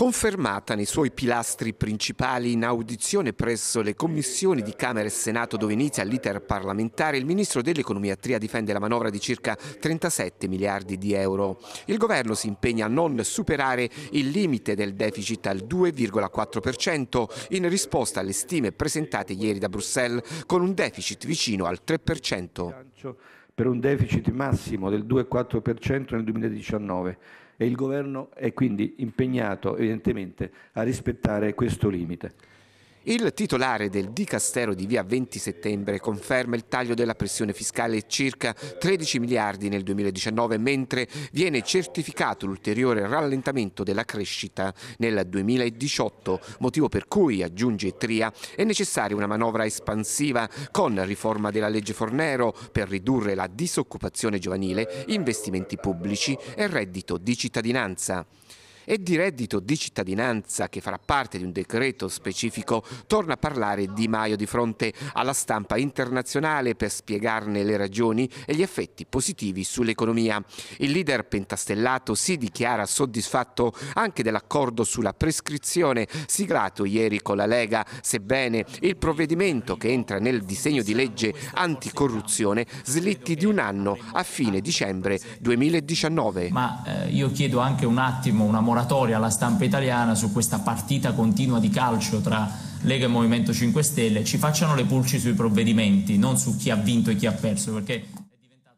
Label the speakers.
Speaker 1: Confermata nei suoi pilastri principali in audizione presso le commissioni di Camera e Senato dove inizia l'iter parlamentare, il Ministro dell'Economia Tria difende la manovra di circa 37 miliardi di euro. Il Governo si impegna a non superare il limite del deficit al 2,4% in risposta alle stime presentate
Speaker 2: ieri da Bruxelles con un deficit vicino al 3% per un deficit massimo del 2,4% nel 2019 e il governo è quindi impegnato evidentemente a rispettare questo limite. Il titolare del
Speaker 1: Dicastero di via 20 settembre conferma il taglio della pressione fiscale circa 13 miliardi nel 2019, mentre viene certificato l'ulteriore rallentamento della crescita nel 2018, motivo per cui, aggiunge Tria, è necessaria una manovra espansiva con riforma della legge Fornero per ridurre la disoccupazione giovanile, investimenti pubblici e reddito di cittadinanza e di reddito di cittadinanza che farà parte di un decreto specifico torna a parlare Di Maio di fronte alla stampa internazionale per spiegarne le ragioni e gli effetti positivi sull'economia. Il leader pentastellato si dichiara soddisfatto anche dell'accordo sulla prescrizione siglato ieri con la Lega, sebbene il provvedimento che entra nel disegno di legge anticorruzione slitti di un anno a
Speaker 3: fine dicembre 2019. Ma eh, io chiedo anche un attimo una morale oratoria alla stampa italiana su questa partita continua di calcio tra Lega e Movimento 5 Stelle, ci facciano le pulci sui provvedimenti, non su chi ha vinto e chi ha perso, perché